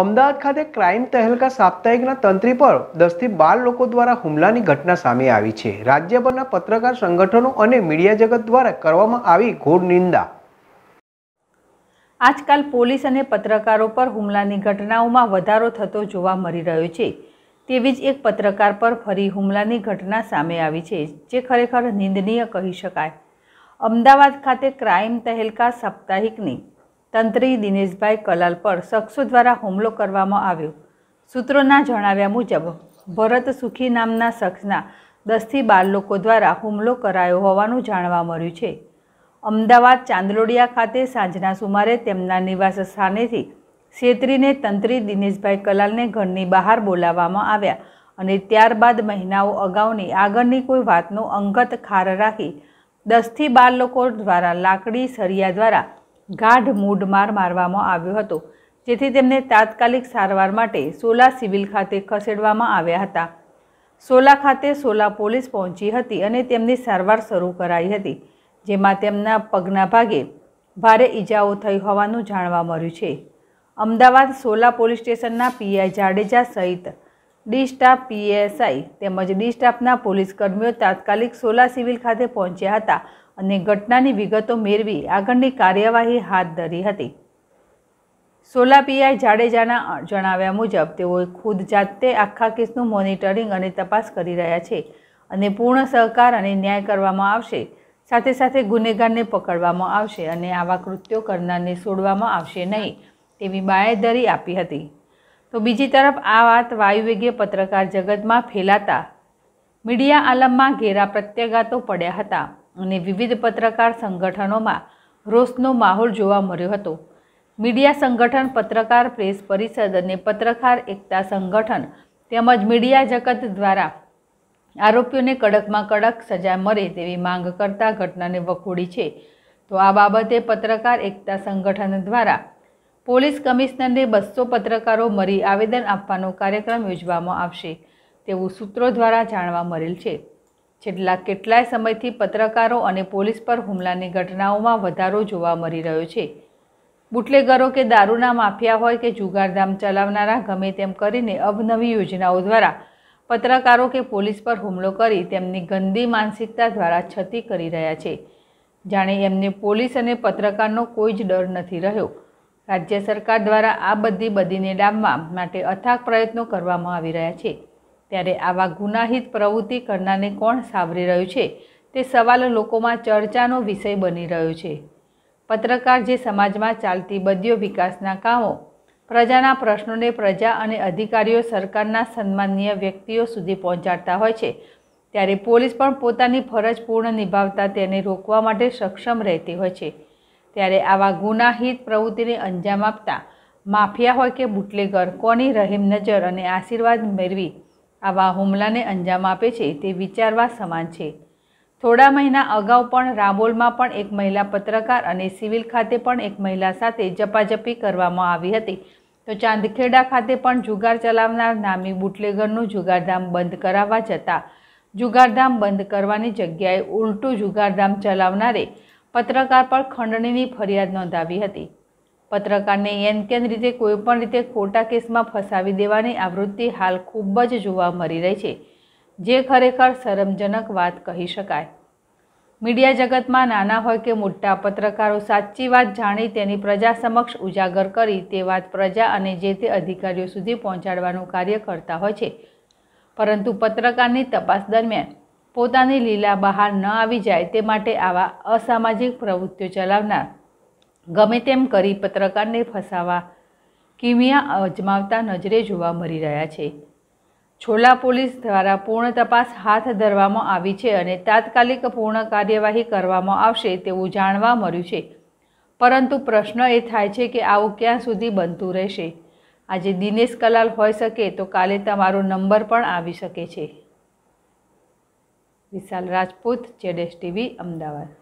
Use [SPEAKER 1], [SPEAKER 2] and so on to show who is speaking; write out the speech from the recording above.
[SPEAKER 1] અમદાવાદ ખાતે ક્રાઇમ તહેલકા સાપ્તાહિકના તંત્રી પર દસથી બાર લોકો દ્વારા હુમલાની ઘટના સામે આવી છે રાજ્યભરના પત્રકાર સંગઠનો અને મીડિયા જગત દ્વારા કરવામાં આવી ઘોર નિંદા આજકાલ પોલીસ અને પત્રકારો પર હુમલાની ઘટનાઓમાં વધારો થતો જોવા મળી રહ્યો છે તેવી જ એક પત્રકાર પર ફરી હુમલાની ઘટના સામે આવી છે જે ખરેખર નિંદનીય કહી શકાય અમદાવાદ ખાતે ક્રાઇમ તહેલકા સાપ્તાહિકની તંત્રી દિનેશભાઈ કલાલ પર શખ્સો દ્વારા હુમલો કરવામાં આવ્યો સૂત્રોના જણાવ્યા મુજબ ભરત સુખી નામના શખ્સના દસથી બાર લોકો દ્વારા હુમલો કરાયો હોવાનું જાણવા મળ્યું છે અમદાવાદ ચાંદલોડિયા ખાતે સાંજના સુમારે તેમના નિવાસ સ્થાનેથી છેતરીને તંત્રી દિનેશભાઈ કલાલને ઘરની બહાર બોલાવવામાં આવ્યા અને ત્યારબાદ મહિનાઓ અગાઉની આગળની કોઈ વાતનો અંગત ખાર રાખી દસથી બાર લોકો દ્વારા લાકડી સરિયા દ્વારા ગાઢ મૂઢમાર મારવામાં આવ્યો હતો જેથી તેમને તાત્કાલિક સારવાર માટે સોલા સિવિલ ખાતે ખસેડવામાં આવ્યા હતા સોલા ખાતે સોલા પોલીસ પહોંચી હતી અને તેમની સારવાર શરૂ કરાઈ હતી જેમાં તેમના પગના ભાગે ભારે ઈજાઓ થઈ હોવાનું જાણવા મળ્યું છે અમદાવાદ સોલા પોલીસ સ્ટેશનના પીઆઈ જાડેજા સહિત ડી સ્ટાફ પીએસઆઈ તેમજ ડી સ્ટાફના પોલીસ કર્મીઓ તાત્કાલિક સોલા સિવિલ ખાતે પહોંચ્યા હતા અને ઘટનાની વિગતો મેળવી આગળની કાર્યવાહી હાથ ધરી હતી સોલા પીઆઈ જાડેજાના જણાવ્યા મુજબ તેઓ ખુદ જાતે આખા કેસનું મોનિટરિંગ અને તપાસ કરી રહ્યા છે અને પૂર્ણ સહકાર અને ન્યાય કરવામાં આવશે સાથે સાથે ગુનેગારને પકડવામાં આવશે અને આવા કૃત્યો કરનારને છોડવામાં આવશે નહીં તેવી બાંયધરી આપી હતી તો બીજી તરફ આ વાત વાયુવેગીય પત્રકાર જગતમાં ફેલાતા મીડિયા આલમમાં ઘેરા પ્રત્યાઘાતો પડ્યા હતા અને વિવિધ પત્રકાર સંગઠનોમાં રોષનો માહોલ જોવા મળ્યો હતો મીડિયા સંગઠન પત્રકાર પ્રેસ પરિષદ અને પત્રકાર એકતા સંગઠન તેમજ મીડિયા જગત દ્વારા આરોપીઓને કડકમાં કડક સજા મળે તેવી માંગ કરતા ઘટનાને વખોડી છે તો આ બાબતે પત્રકાર એકતા સંગઠન દ્વારા પોલીસ કમિશનરને બસો પત્રકારો મળી આવેદન આપવાનો કાર્યક્રમ યોજવામાં આવશે તેવું સૂત્રો દ્વારા જાણવા મળેલ છે છેલ્લા કેટલાય સમયથી પત્રકારો અને પોલીસ પર હુમલાની ઘટનાઓમાં વધારો જોવા મળી રહ્યો છે બુટલેગરો કે દારૂના માફિયા હોય કે જુગારધામ ચલાવનારા ગમે તેમ કરીને અવનવી યોજનાઓ દ્વારા પત્રકારો કે પોલીસ પર હુમલો કરી તેમની ગંદી માનસિકતા દ્વારા છતી કરી રહ્યા છે જાણે એમને પોલીસ અને પત્રકારનો કોઈ જ ડર નથી રહ્યો રાજ્ય સરકાર દ્વારા આ બધી બદીને ડામવા માટે અથાગ પ્રયત્નો કરવામાં આવી રહ્યા છે ત્યારે આવા ગુનાહિત પ્રવૃત્તિ કરનારને કોણ સાવરી રહ્યું છે તે સવાલ લોકોમાં ચર્ચાનો વિષય બની રહ્યો છે પત્રકાર જે સમાજમાં ચાલતી બદીઓ વિકાસના કામો પ્રજાના પ્રશ્નોને પ્રજા અને અધિકારીઓ સરકારના સન્માનીય વ્યક્તિઓ સુધી પહોંચાડતા હોય છે ત્યારે પોલીસ પણ પોતાની ફરજ પૂર્ણ નિભાવતા તેને રોકવા માટે સક્ષમ રહેતી હોય છે ત્યારે આવા ગુનાહિત પ્રવૃત્તિને અંજામ આપતા માફિયા હોય કે બુટલેગર કોની રહીમ નજર અને આશીર્વાદ મેળવી આવા હુમલાને અંજામ આપે છે તે વિચારવા સમાન છે થોડા મહિના અગાઉ પણ રાબોલમાં પણ એક મહિલા પત્રકાર અને સિવિલ ખાતે પણ એક મહિલા સાથે જપાજપી કરવામાં આવી હતી તો ચાંદખેડા ખાતે પણ જુગાર ચલાવનાર નામી બુટલેગરનું જુગારધામ બંધ કરાવવા જતાં જુગારધામ બંધ કરવાની જગ્યાએ ઉલટું જુગારધામ ચલાવનારે પત્રકાર પર ખંડણીની ફરિયાદ નોંધાવી હતી પત્રકારને યનકેન રીતે કોઈપણ રીતે ખોટા કેસમાં ફસાવી દેવાની આવૃત્તિ હાલ ખૂબ જ જોવા મળી રહી છે જે ખરેખર શરમજનક વાત કહી શકાય મીડિયા જગતમાં નાના હોય કે મોટા પત્રકારો સાચી વાત જાણી તેની પ્રજા સમક્ષ ઉજાગર કરી તે વાત પ્રજા અને જે તે અધિકારીઓ સુધી પહોંચાડવાનું કાર્ય કરતા હોય છે પરંતુ પત્રકારની તપાસ દરમિયાન પોતાની લીલા બહાર ન આવી જાય તે માટે આવા અસામાજિક પ્રવૃત્તિઓ ચલાવનાર ગમે તેમ કરી પત્રકારને ફસાવા કિમિયા અજમાવતા નજરે જોવા મળી રહ્યા છે છોલા પોલીસ દ્વારા પૂર્ણ તપાસ હાથ ધરવામાં આવી છે અને તાત્કાલિક પૂર્ણ કાર્યવાહી કરવામાં આવશે તેવું જાણવા મળ્યું છે પરંતુ પ્રશ્ન એ થાય છે કે આવું ક્યાં સુધી બનતું રહેશે આજે દિનેશ કલાલ હોઈ શકે તો કાલે તમારો નંબર પણ આવી શકે છે વિશાલ રાજપૂત જેડેશ ટીવી અમદાવાદ